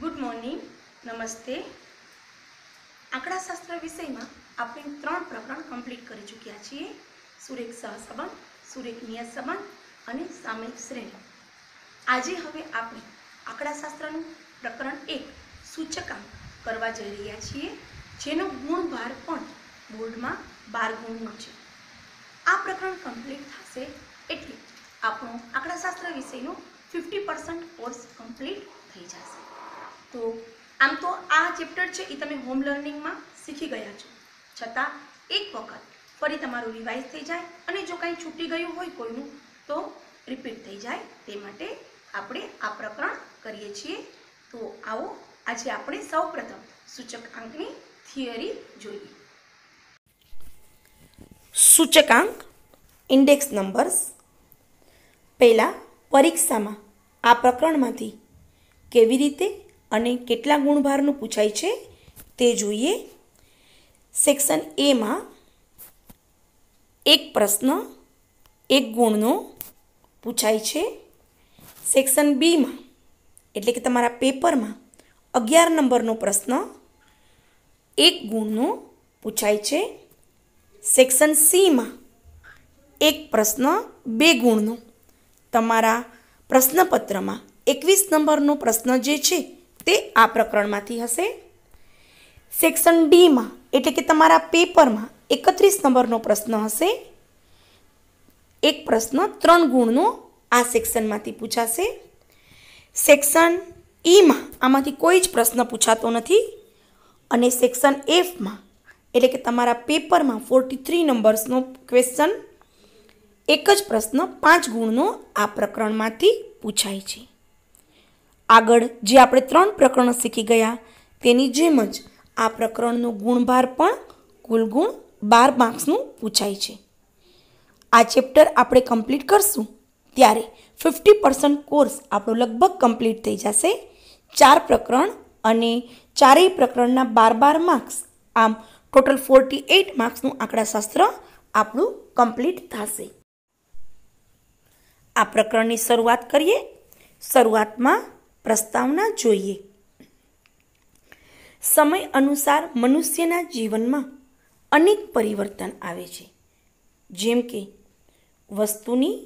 good morning નમસ્તે આંકડાશાસ્ત્ર વિષયમાં આપણે ત્રણ પ્રકરણ કમ્પ્લીટ કરી ચૂક્યા છીએ સુરેખ સહસંબંધ સુરેખ નિયત સંબંધ અને સામયિક શ્રેણી આજે હવે આપણે આંકડાશાસ્ત્રનું પ્રકરણ એક સૂચકાંક કરવા જઈ રહ્યા છીએ જેનો ગુણભાર પણ બોર્ડમાં બાર ગુણનો છે આ પ્રકરણ કમ્પ્લીટ થશે એટલે આપણો આંકડાશાસ્ત્ર વિષયનો ફિફ્ટી પર્સન્ટ કોર્સ કમ્પ્લીટ થઈ જશે તો આમ તો આ ચેપ્ટર છે એ તમે હોમ લર્નિંગમાં શીખી ગયા છો છતાં એક વખત ફરી તમારું રિવાઇઝ થઈ જાય અને જો કાંઈ છૂટી ગયું હોય કોઈનું તો રિપીટ થઈ જાય તે માટે આપણે આ પ્રકરણ કરીએ છીએ તો આવો આજે આપણે સૌપ્રથમ સૂચક આંકની થિયરી જોઈએ સૂચકાંક ઇન્ડેક્સ નંબર્સ પહેલાં પરીક્ષામાં આ પ્રકરણમાંથી કેવી રીતે અને કેટલા ગુણભારનું પૂછાય છે તે જોઈએ સેક્શન એમાં એક પ્રશ્ન એક ગુણનો પૂછાય છે સેક્શન બીમાં એટલે કે તમારા પેપરમાં અગિયાર નંબરનો પ્રશ્ન એક ગુણનો પૂછાય છે સેક્શન સીમાં એક પ્રશ્ન બે ગુણનો તમારા પ્રશ્નપત્રમાં એકવીસ નંબરનો પ્રશ્ન જે છે તે આ પ્રકરણમાંથી હશે સેક્શન ડીમાં એટલે કે તમારા પેપરમાં એકત્રીસ નંબરનો પ્રશ્ન હશે એક પ્રશ્ન ત્રણ ગુણનો આ સેક્શનમાંથી પૂછાશે સેક્શન ઈમાં e આમાંથી કોઈ જ પ્રશ્ન પૂછાતો નથી અને સેક્શન એફમાં એટલે કે તમારા પેપરમાં ફોર્ટી થ્રી નંબર્સનો ક્વેશ્ચન એક જ પ્રશ્ન પાંચ ગુણનો આ પ્રકરણમાંથી પૂછાય છે આગળ જે આપણે ત્રણ પ્રકરણ શીખી ગયા તેની જેમ જ આ પ્રકરણનો ગુણભાર પણ કુલ ગુણ બાર માર્ક્સનું પૂછાય છે આ ચેપ્ટર આપણે કમ્પ્લીટ કરશું ત્યારે ફિફ્ટી પર્સન્ટ કોર્સ આપણો લગભગ કમ્પ્લીટ થઈ જશે ચાર પ્રકરણ અને ચારેય પ્રકરણના બાર બાર માર્ક્સ આમ ટોટલ ફોર્ટી એઇટ માર્ક્સનું આંકડાશાસ્ત્ર આપણું કમ્પ્લીટ થશે આ પ્રકરણની શરૂઆત કરીએ શરૂઆતમાં પ્રસ્તાવના જોઈએ સમય અનુસાર મનુષ્યના જીવનમાં અનેક પરિવર્તન આવે છે જેમ કે વસ્તુની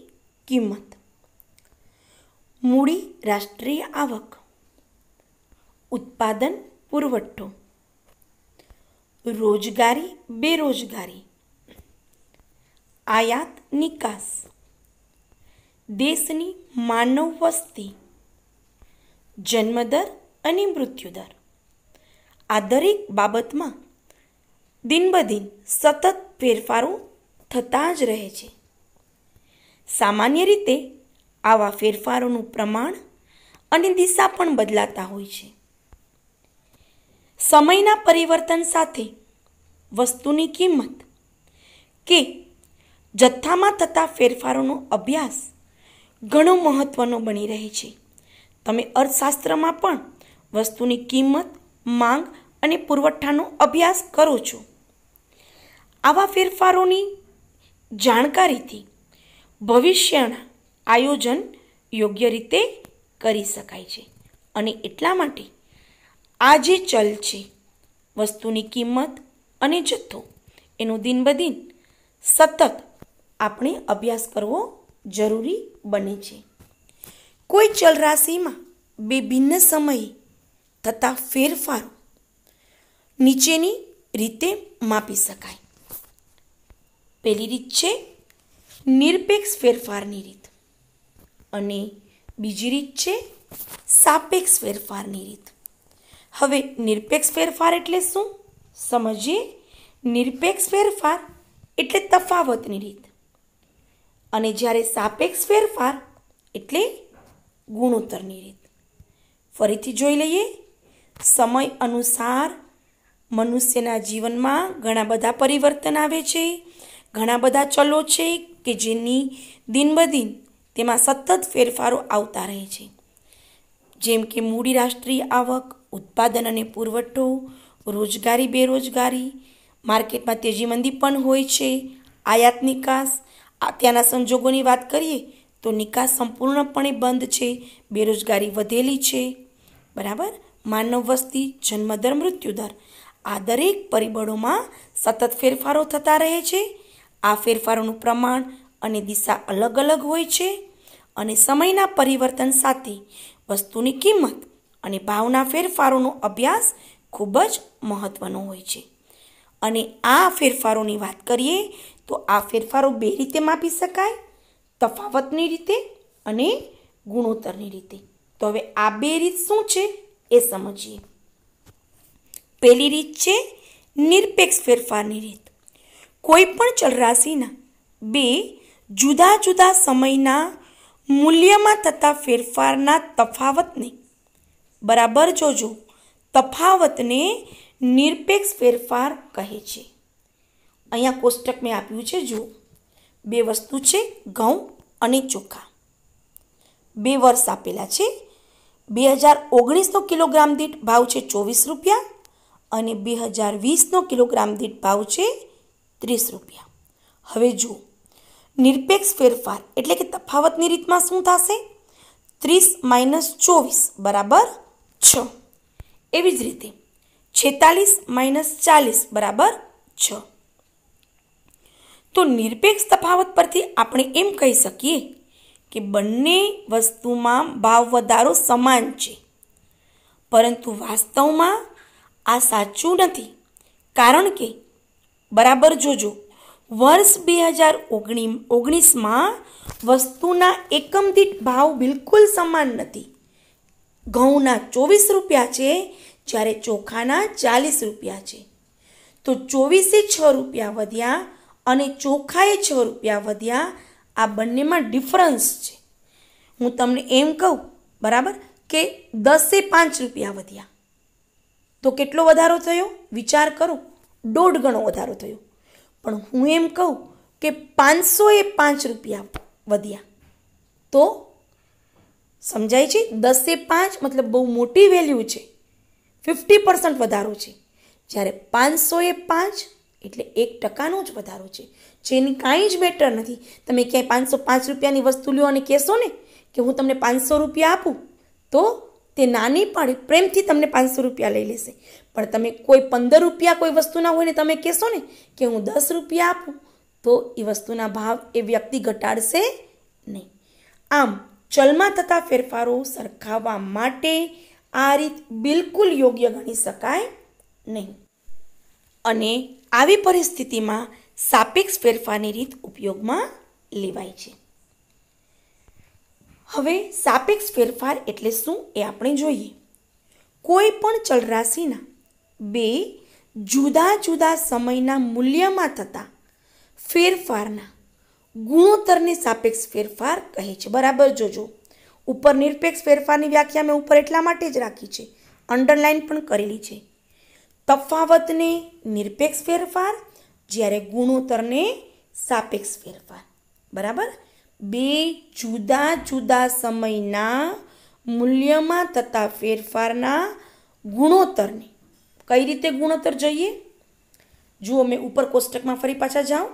કિંમત મૂડી રાષ્ટ્રીય આવક ઉત્પાદન પુરવઠો રોજગારી બેરોજગારી આયાત નિકાસ દેશની માનવ વસ્તી જન્મદર અને મૃત્યુદર આ દરેક બાબતમાં દિન બદિન સતત ફેરફારો થતા જ રહે છે સામાન્ય રીતે આવા ફેરફારોનું પ્રમાણ અને દિશા પણ બદલાતા હોય છે સમયના પરિવર્તન સાથે વસ્તુની કિંમત કે જથ્થામાં થતા ફેરફારોનો અભ્યાસ ઘણો મહત્ત્વનો બની રહે છે તમે અર્થશાસ્ત્રમાં પણ વસ્તુની કિંમત માંગ અને પુરવઠાનો અભ્યાસ કરો છો આવા ફેરફારોની જાણકારીથી ભવિષ્યના આયોજન યોગ્ય રીતે કરી શકાય છે અને એટલા માટે આ જે ચલ છે વસ્તુની કિંમત અને જથ્થો એનો દિન બદિન સતત આપણે અભ્યાસ કરવો જરૂરી બને છે કોઈ ચલરાશિમાં બે સમયે થતા ફેરફારો નીચેની રીતે માપી શકાય પહેલી રીત છે નિરપેક્ષ ફેરફારની રીત અને બીજી રીત છે સાપેક્ષ ફેરફારની રીત હવે નિરપેક્ષ ફેરફાર એટલે શું સમજીએ નિરપેક્ષ ફેરફાર એટલે તફાવતની રીત અને જ્યારે સાપેક્ષ ફેરફાર એટલે ગુણોત્તરની રીત ફરીથી જોઈ લઈએ સમય અનુસાર મનુષ્યના જીવનમાં ઘણા બધા પરિવર્તન આવે છે ઘણા બધા ચલો છે કે જેની દિન બદિન તેમાં સતત ફેરફારો આવતા રહે છે જેમ કે મૂડી રાષ્ટ્રીય આવક ઉત્પાદન અને પુરવઠો રોજગારી બેરોજગારી માર્કેટમાં તેજી મંદી પણ હોય છે આયાત નિકાસ ત્યાંના સંજોગોની વાત કરીએ તો નિકાસ સંપૂર્ણપણે બંધ છે બેરોજગારી વધેલી છે બરાબર માનવ વસ્તી જન્મદર મૃત્યુદર આ દરેક પરિબળોમાં સતત ફેરફારો થતા રહે છે આ ફેરફારોનું પ્રમાણ અને દિશા અલગ અલગ હોય છે અને સમયના પરિવર્તન સાથે વસ્તુની કિંમત અને ભાવના ફેરફારોનો અભ્યાસ ખૂબ જ મહત્ત્વનો હોય છે અને આ ફેરફારોની વાત કરીએ તો આ ફેરફારો બે રીતે માપી શકાય તફાવતની રીતે અને ગુણોત્તરની રીતે તો હવે આ બે રીત શું છે એ સમજીએ પહેલી રીત છે નિરપેક્ષ ફેરફારની રીત કોઈ પણ ચલરાશિના બે જુદા જુદા સમયના મૂલ્યમાં થતા ફેરફારના તફાવતને બરાબર જોજો તફાવતને નિરપેક્ષ ફેરફાર કહે છે અહીંયા કોષ્ટક મેં આપ્યું છે જુઓ બે વસ્તુ છે ઘઉં અને ચોખા બે વર્ષ આપેલા છે બે હજાર ઓગણીસનો કિલોગ્રામ દીઠ ભાવ છે ચોવીસ રૂપિયા અને બે હજાર વીસનો કિલોગ્રામ દીઠ ભાવ છે ત્રીસ રૂપિયા હવે જુઓ નિરપેક્ષ ફેરફાર એટલે કે તફાવતની રીતમાં શું થશે ત્રીસ માઇનસ ચોવીસ બરાબર છ એવી જ રીતે છેતાલીસ માઇનસ ચાલીસ બરાબર છ તો નિરપેક્ષ તફાવત પરથી આપણે એમ કહી શકીએ કે બંને વસ્તુમાં ભાવ વધારો સમાન છે પરંતુ વાસ્તવમાં આ સાચું નથી કારણ કે બરાબર જોજો વર્ષ બે હજાર ઓગણી ઓગણીસમાં વસ્તુના એકમ ભાવ બિલકુલ સમાન નથી ઘઉંના ચોવીસ રૂપિયા છે જ્યારે ચોખાના ચાલીસ રૂપિયા છે તો ચોવીસે છ રૂપિયા વધ્યા અને ચોખાએ છ રૂપિયા વધ્યા આ બંનેમાં ડિફરન્સ છે હું તમને એમ કહું બરાબર કે દસે પાંચ રૂપિયા વધ્યા તો કેટલો વધારો થયો વિચાર કરો દોઢ ગણો વધારો થયો પણ હું એમ કહું કે પાંચસો એ પાંચ રૂપિયા વધ્યા તો સમજાય છે દસે પાંચ મતલબ બહુ મોટી વેલ્યુ છે ફિફ્ટી પર્સન્ટ વધારો છે જ્યારે પાંચસો એ પાંચ એટલે એક ટકાનો જ વધારો છે જેની કાંઈ જ બેટર નથી તમે ક્યાંય પાંચસો પાંચ રૂપિયાની વસ્તુ લ્યો અને કહેશો ને કે હું તમને પાંચસો રૂપિયા આપું તો તે નાની પણ પ્રેમથી તમને પાંચસો રૂપિયા લઈ લેશે પણ તમે કોઈ પંદર રૂપિયા કોઈ વસ્તુના હોય ને તમે કહેશો ને કે હું દસ રૂપિયા આપું તો એ વસ્તુના ભાવ એ વ્યક્તિ ઘટાડશે નહીં આમ ચલમાં થતા ફેરફારો સરખાવવા માટે આ રીત બિલકુલ યોગ્ય ગણી શકાય નહીં અને આવી પરિસ્થિતિમાં સાપેક્ષ ફેરફારની રીત ઉપયોગમાં લેવાય છે હવે સાપેક્ષ ફેરફાર એટલે શું એ આપણે જોઈએ કોઈ પણ ચલરાશિના બે જુદા જુદા સમયના મૂલ્યમાં થતા ફેરફારના ગુણોત્તરને સાપેક્ષ ફેરફાર કહે છે બરાબર જોજો ઉપર નિરપેક્ષ ફેરફારની વ્યાખ્યા મેં ઉપર એટલા માટે જ રાખી છે અંડરલાઇન પણ કરેલી છે તફાવતને નિરપેક્ષ ફેરફાર જ્યારે ગુણોત્તરને સાપેક્ષ ફેરફાર બરાબર બે જુદા જુદા સમયના મૂલ્યમાં થતા ફેરફારના ગુણોત્તરને કઈ રીતે ગુણોત્તર જોઈએ જુઓ મેં ઉપર કોષ્ટકમાં ફરી પાછા જાઉં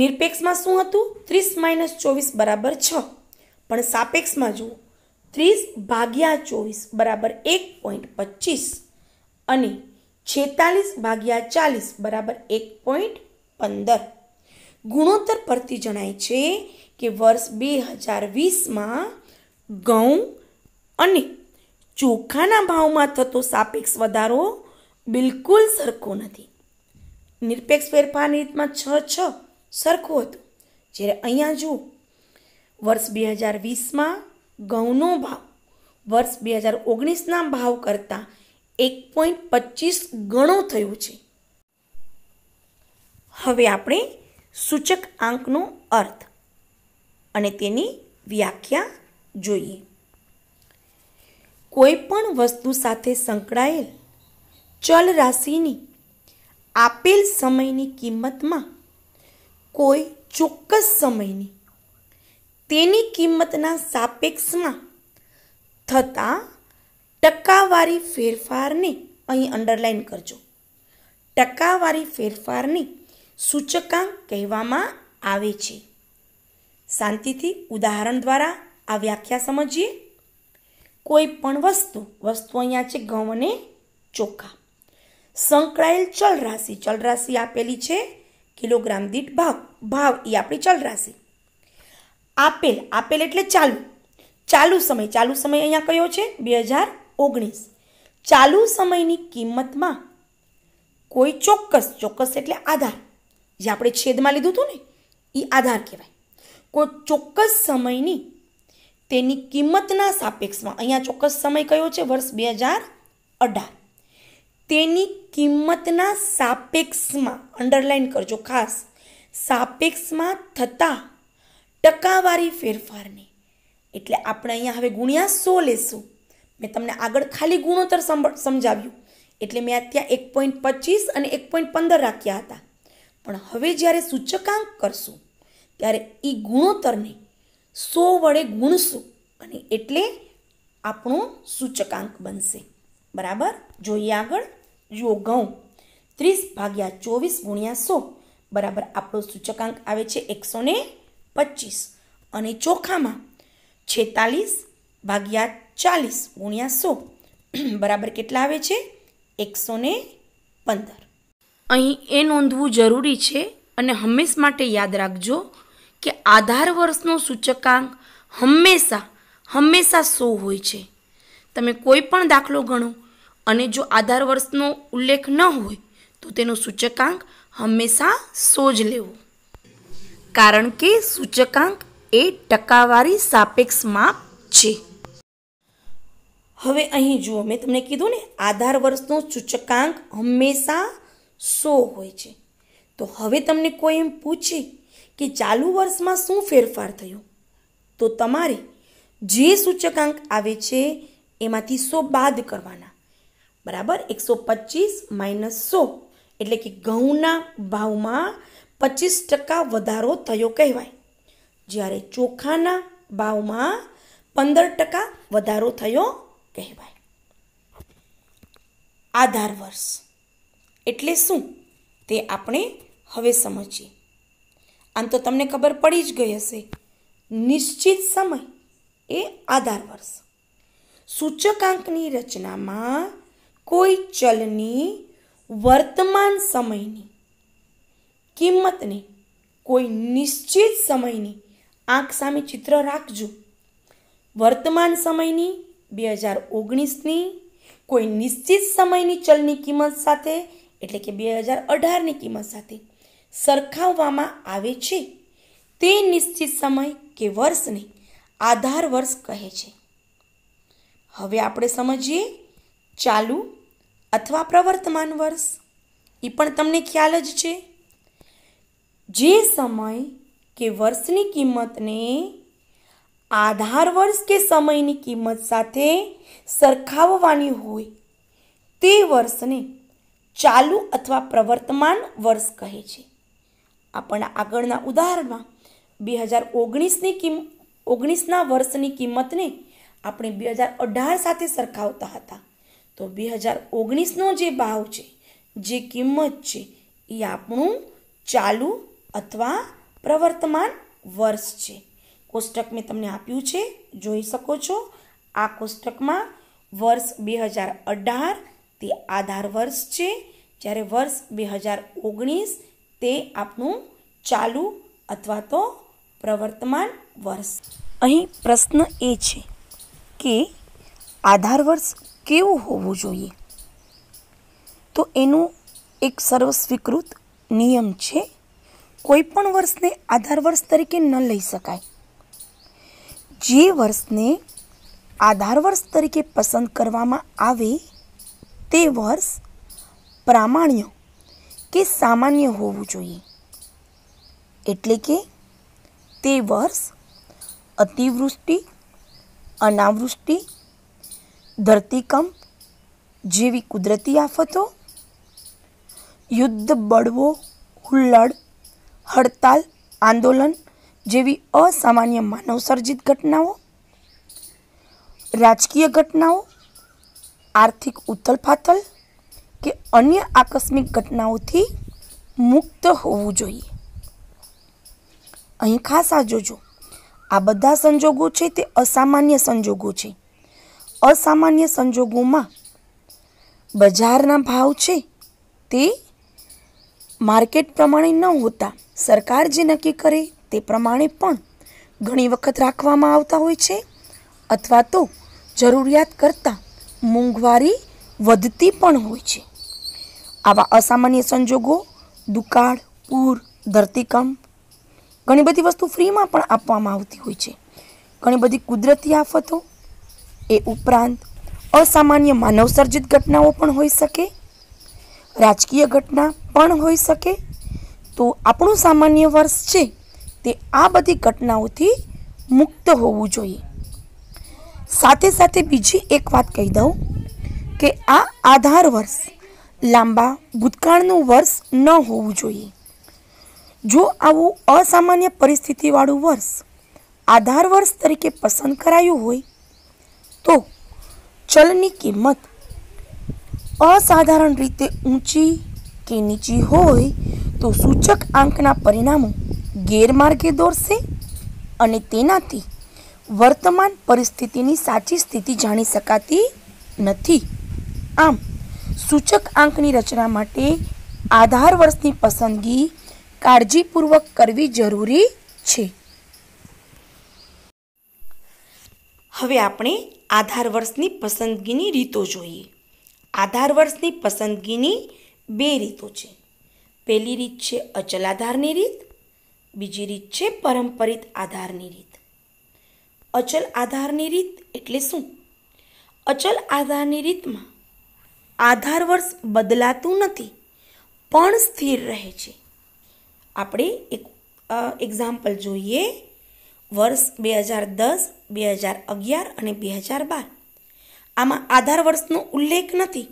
નિરપેક્ષમાં શું હતું ત્રીસ માઇનસ ચોવીસ બરાબર છ પણ સાપેક્ષમાં જુઓ ત્રીસ ભાગ્યા ચોવીસ બરાબર એક પોઈન્ટ પચીસ અને છેતાલીસ ભાગ્યા ચાલીસ બરાબર એક પોઈન્ટ પંદર ગુણોત્તર પરથી જણાય છે કે વર્ષ બે હજાર વીસમાં ઘઉં અને ચોખાના ભાવમાં થતો સાપેક્ષ વધારો બિલકુલ સરખો નથી નિરપેક્ષ ફેરફારની રીતમાં છ છ સરખું હતું જ્યારે અહીંયા જુઓ વર્ષ બે હજાર વીસમાં ઘઉંનો ભાવ વર્ષ બે હજાર ઓગણીસના ભાવ કરતાં એક પોઈન્ટ પચીસ ગણો થયું છે હવે આપણે સૂચક આંકનો અર્થ અને તેની વ્યાખ્યા જોઈએ કોઈપણ વસ્તુ સાથે સંકળાયેલ ચલ રાશિની આપેલ સમયની કિંમતમાં કોઈ ચોક્કસ સમયની તેની કિંમતના સાપેક્ષમાં થતાં ટકાવારી ફેરફારને અહીં અંડરલાઈન કરજો ટકાવારી ફેરફારને સૂચકાંક કહેવામાં આવે છે શાંતિથી ઉદાહરણ દ્વારા આ વ્યાખ્યા સમજીએ કોઈ પણ વસ્તુ વસ્તુ અહીંયા છે ઘઉં અને ચોખા સંકળાયેલ ચલ રાશિ ચલ આપેલી છે કિલોગ્રામ દીઠ ભાવ ભાવ એ આપણી ચલરાશિ આપેલ આપેલ એટલે ચાલુ ચાલુ સમય ચાલુ સમય અહીંયા કયો છે બે હજાર ઓગણીસ ચાલુ સમયની કિંમતમાં કોઈ ચોક્કસ ચોક્કસ એટલે આધાર જે આપણે છેદમાં લીધું હતું ને એ આધાર કહેવાય કોઈ ચોક્કસ સમયની તેની કિંમતના સાપેક્ષમાં અહીંયા ચોક્કસ સમય કયો છે વર્ષ બે હજાર અઢાર તેની કિંમતના સાપેક્ષમાં અંડરલાઈન કરજો ખાસ સાપેક્ષમાં થતા ટકાવારી ફેરફારને એટલે આપણે અહીંયા હવે ગુણ્યા સો લેશું મેં તમને આગળ ખાલી ગુણોત્તર સમજાવ્યું એટલે મેં ત્યાં એક પોઈન્ટ પચીસ અને એક પોઈન્ટ પંદર રાખ્યા હતા પણ હવે જ્યારે સૂચકાંક કરશું ત્યારે એ ગુણોત્તરને સો વડે ગુણશું અને એટલે આપણો સૂચકાંક બનશે બરાબર જોઈએ આગળ જુઓ ઘઉં ત્રીસ ભાગ્યા ચોવીસ ગુણ્યા સો બરાબર આપણો સૂચકાંક આવે છે એકસો ને પચીસ અને ચોખામાં છેતાલીસ ભાગ્યા ચાલીસ ગુણ્યા સો બરાબર કેટલા આવે છે એકસો ને પંદર અહીં એ નોંધવું જરૂરી છે અને હંમેશ માટે યાદ રાખજો કે આધાર વર્ષનો સૂચકાંક હંમેશા હંમેશા સો હોય છે તમે કોઈ પણ દાખલો ગણો અને જો આધાર વર્ષનો ઉલ્લેખ ન હોય તો તેનો સૂચકાંક હંમેશા સો જ લેવો કારણ કે સૂચકાંક એ ટકાવારી સાપેક્ષ માપ છે હવે અહીં જુઓ મેં તમને કીધું ને આધાર વર્ષનો સૂચકાંક હંમેશા સો હોય છે તો હવે તમને કોઈ એમ પૂછે કે ચાલુ વર્ષમાં શું ફેરફાર થયો તો તમારે જે સૂચકાંક આવે છે એમાંથી સો બાદ કરવાના બરાબર એકસો પચીસ માઇનસ સો એટલે કે ઘઉંના ભાવમાં પચીસ ટકા વધારો થયો કહેવાય જ્યારે ચોખાના ભાવમાં પંદર ટકા વધારો થયો કહેવાય આધાર વર્ષ એટલે શું તે આપણે હવે સમજીએ આમ તો તમને ખબર પડી જ ગઈ હશે નિશ્ચિત સમય એ આધાર વર્ષ સૂચકાંકની રચનામાં કોઈ ચલની વર્તમાન સમયની કિંમતને કોઈ નિશ્ચિત સમયની આંખ સામે ચિત્ર રાખજો વર્તમાન સમયની બે હજાર ઓગણીસની કોઈ નિશ્ચિત સમયની ચલની કિંમત સાથે એટલે કે બે હજાર અઢારની કિંમત સાથે સરખાવવામાં આવે છે તે નિશ્ચિત સમય કે વર્ષને આધાર વર્ષ કહે છે હવે આપણે સમજીએ ચાલુ અથવા પ્રવર્તમાન વર્ષ એ પણ તમને ખ્યાલ જ છે જે સમય કે વર્ષની કિંમતને આધાર વર્ષ કે સમયની કિંમત સાથે સરખાવવાની હોય તે વર્ષને ચાલુ અથવા પ્રવર્તમાન વર્ષ કહે છે આપણા આગળના ઉદાહરણમાં બે હજાર ઓગણીસની કિંમ ઓગણીસના વર્ષની કિંમતને આપણે બે હજાર અઢાર સાથે સરખાવતા હતા તો બે હજાર ઓગણીસનો જે ભાવ છે જે કિંમત છે એ આપણું ચાલુ અથવા પ્રવર્તમાન વર્ષ છે કોષ્ટક મેં તમને આપ્યું છે જોઈ શકો છો આ કોષ્ટકમાં વર્ષ બે હજાર અઢાર તે આધાર વર્ષ છે જ્યારે વર્ષ બે હજાર ઓગણીસ તે આપણું ચાલુ અથવા તો પ્રવર્તમાન વર્ષ અહીં પ્રશ્ન એ છે કે આધાર વર્ષ કેવું હોવું જોઈએ તો એનું એક સર્વસ્વીકૃત નિયમ છે કોઈ પણ વર્ષને આધાર વર્ષ તરીકે ન લઈ શકાય જે વર્ષને આધાર વર્ષ તરીકે પસંદ કરવામાં આવે તે વર્ષ પ્રામાણ્ય કે સામાન્ય હોવું જોઈએ એટલે કે તે વર્ષ અતિવૃષ્ટિ અનાવૃષ્ટિ ધરતીકંપ જેવી કુદરતી આફતો યુદ્ધ બળવો હુલ્લડ હડતાલ આંદોલન જેવી અસામાન્ય માનવસર્જિત ઘટનાઓ રાજકીય ઘટનાઓ આર્થિક ઉથલપાથલ કે અન્ય આકસ્મિક ઘટનાઓથી મુક્ત હોવું જોઈએ અહીં ખાસ આ જોજો આ બધા સંજોગો છે તે અસામાન્ય સંજોગો છે અસામાન્ય સંજોગોમાં બજારના ભાવ છે તે માર્કેટ પ્રમાણે ન હોતા સરકાર જે નક્કી કરે તે પ્રમાણે પણ ઘણી વખત રાખવામાં આવતા હોય છે અથવા તો જરૂરિયાત કરતાં મોંઘવારી વધતી પણ હોય છે આવા અસામાન્ય સંજોગો દુકાળ પૂર ધરતીકંપ ઘણી બધી વસ્તુ ફ્રીમાં પણ આપવામાં આવતી હોય છે ઘણી બધી કુદરતી આફતો એ ઉપરાંત અસામાન્ય માનવસર્જિત ઘટનાઓ પણ હોઈ શકે રાજકીય ઘટના પણ હોઈ શકે તો આપણું સામાન્ય વર્ષ છે તે આ બધી ઘટનાઓથી મુક્ત હોવું જોઈએ સાથે સાથે બીજી એક વાત કહી દઉં કે આ આધાર વર્ષ લાંબા ભૂતકાળનું વર્ષ ન હોવું જોઈએ જો આવું અસામાન્ય પરિસ્થિતિવાળું વર્ષ આધાર વર્ષ તરીકે પસંદ કરાયું હોય તો ચલની કિંમત અસાધારણ રીતે ઊંચી કે નીચી હોય તો સૂચક આંકના પરિણામો ગેરમાર્ગે દોરશે અને તેનાથી વર્તમાન પરિસ્થિતિની સાચી સ્થિતિ જાણી શકાતી નથી આમ સૂચક આંકની રચના માટે આધાર વર્ષની પસંદગી કાળજીપૂર્વક કરવી જરૂરી છે હવે આપણે આધાર વર્ષની પસંદગીની રીતો જોઈએ આધાર વર્ષની પસંદગીની બે રીતો છે પહેલી રીત છે અચલ આધારની રીત બીજી રીત છે પરંપરિત આધારની રીત અચલ આધારની રીત એટલે શું અચલ આધારની રીતમાં આધાર વર્ષ બદલાતું નથી પણ સ્થિર રહે છે આપણે એક એક્ઝામ્પલ જોઈએ વર્ષ બે હજાર દસ બે હજાર અગિયાર અને બે હજાર બાર આમાં આધાર વર્ષનો ઉલ્લેખ નથી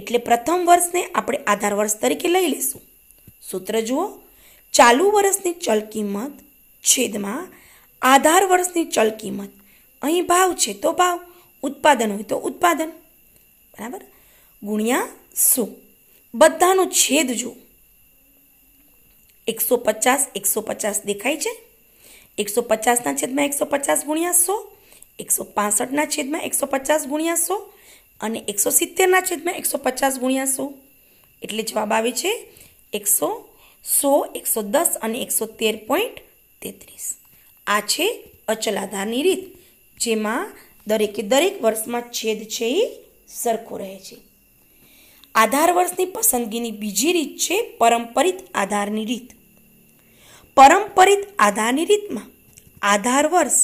એટલે પ્રથમ વર્ષને આપણે આધાર વર્ષ તરીકે લઈ લઈશું સૂત્ર જુઓ ચાલુ વર્ષની ચલ કિંમત છેદમાં આધાર વર્ષની ચલ કિંમત અહીં ભાવ છે તો ભાવ ઉત્પાદન હોય તો ઉત્પાદન બરાબર ગુણ્યા સો બધાનો છેદ જો એકસો પચાસ એકસો પચાસ દેખાય છે એકસો પચાસના છેદમાં એકસો પચાસ ગુણ્યા સો એકસો પાસઠના છેદમાં એકસો પચાસ ગુણ્યા સો અને એકસો સિત્તેરના છેદમાં એકસો પચાસ ગુણ્યા સો એટલે જવાબ આવે છે એકસો સો એકસો દસ અને એકસો તેર પોઈન્ટ તેત્રીસ આ છે અચલાધારની રીત જેમાં દરેકે દરેક વર્ષમાં છેદ છે એ સરખો રહે છે આધાર વર્ષની પસંદગીની બીજી રીત છે પરંપરિત આધારની રીત પરંપરિત આધારની રીતમાં આધાર વર્ષ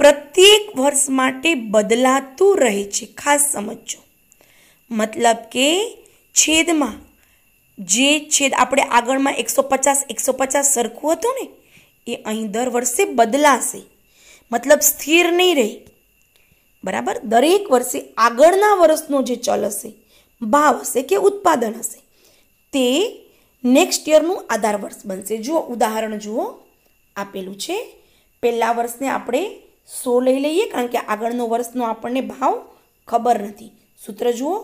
પ્રત્યેક વર્ષ માટે બદલાતું રહે છે ખાસ સમજો મતલબ કે છેદમાં જે છેદ આપણે આગળમાં એકસો પચાસ એકસો પચાસ સરખું હતું ને એ અહીં દર વર્ષે બદલાશે મતલબ સ્થિર નહીં રહે બરાબર દરેક વર્ષે આગળના વર્ષનો જે ચલ હશે ભાવ હશે કે ઉત્પાદન હશે તે નેક્સ્ટ યરનું આધાર વર્ષ બનશે જુઓ ઉદાહરણ જુઓ આપેલું છે પહેલાં વર્ષને આપણે સો લઈ લઈએ કારણ કે આગળનો વર્ષનો આપણને ભાવ ખબર નથી સૂત્ર જુઓ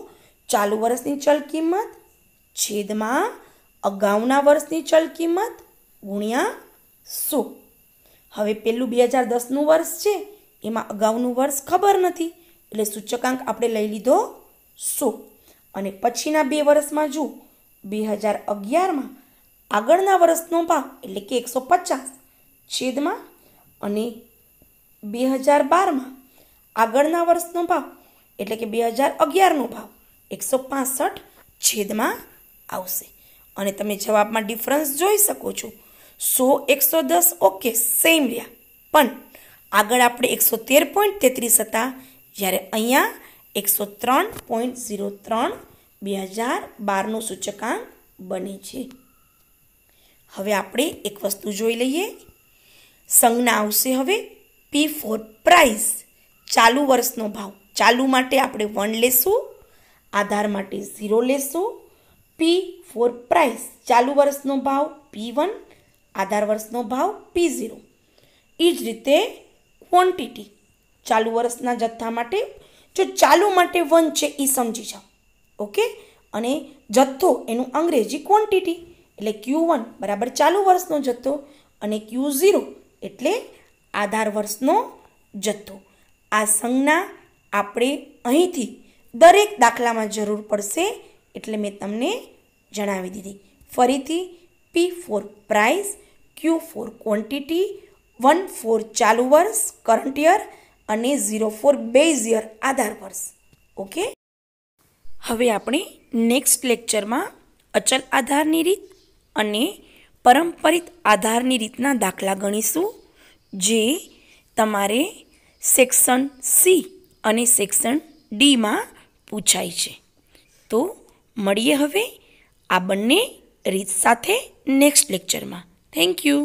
ચાલુ વર્ષની ચલ કિંમત છેદમાં અગાઉના વર્ષની ચલ કિંમત ગુણ્યા સો હવે પેલું બે હજાર દસનું વર્ષ છે એમાં અગાઉનું વર્ષ ખબર નથી એટલે સૂચકાંક આપણે લઈ લીધો સો અને પછીના બે વર્ષમાં જુઓ બે હજાર અગિયારમાં આગળના વર્ષનો ભાવ એટલે કે એકસો પચાસ છેદમાં અને બે હજાર બારમાં આગળના વર્ષનો ભાવ એટલે કે બે હજાર અગિયારનો ભાવ એકસો પાસઠ છેદમાં આવશે અને તમે જવાબમાં ડિફરન્સ જોઈ શકો છો સો એકસો દસ ઓકે સેમ રહ્યા પણ આગળ આપણે એકસો તેર પોઈન્ટ તેત્રીસ હતા જ્યારે અહીંયા એકસો ત્રણ પોઈન્ટ ઝીરો ત્રણ બે હજાર બારનો સૂચકાંક બને છે હવે આપણે એક વસ્તુ જોઈ લઈએ સંજ્ઞા આવશે હવે પી ફોર પ્રાઇઝ ચાલુ વર્ષનો ભાવ ચાલુ માટે આપણે વન લેશું આધાર માટે ઝીરો લેશું પી ફોર પ્રાઇસ ચાલુ વર્ષનો ભાવ પી વન આધાર વર્ષનો ભાવ પી ઝીરો એ જ રીતે ક્વોન્ટિટી ચાલુ વર્ષના જથ્થા માટે જો ચાલુ માટે વન છે એ સમજી જાઓ ઓકે અને જથ્થો એનું અંગ્રેજી ક્વોન્ટિટી એટલે ક્યુ વન બરાબર ચાલુ વર્ષનો જથ્થો અને ક્યુ ઝીરો એટલે આધાર વર્ષનો જથ્થો આ સંજ્ઞા આપણે અહીંથી દરેક દાખલામાં જરૂર પડશે એટલે મેં તમને જણાવી દીધી ફરીથી P four price Q four quantity one four ચાલુ વર્ષ કરંટ યર અને ઝીરો ફોર બેઝ યર આધાર વર્ષ ઓકે હવે આપણે નેક્સ્ટ લેક્ચરમાં અચલ આધારની રીત અને પરંપરિત આધારની રીતના દાખલા ગણીશું જે તમારે સેક્શન સી અને સેક્શન ડીમાં પૂછાય છે તો મળીએ હવે આ બંને રીત સાથે નેક્સ્ટ લેક્ચરમાં થેન્ક યુ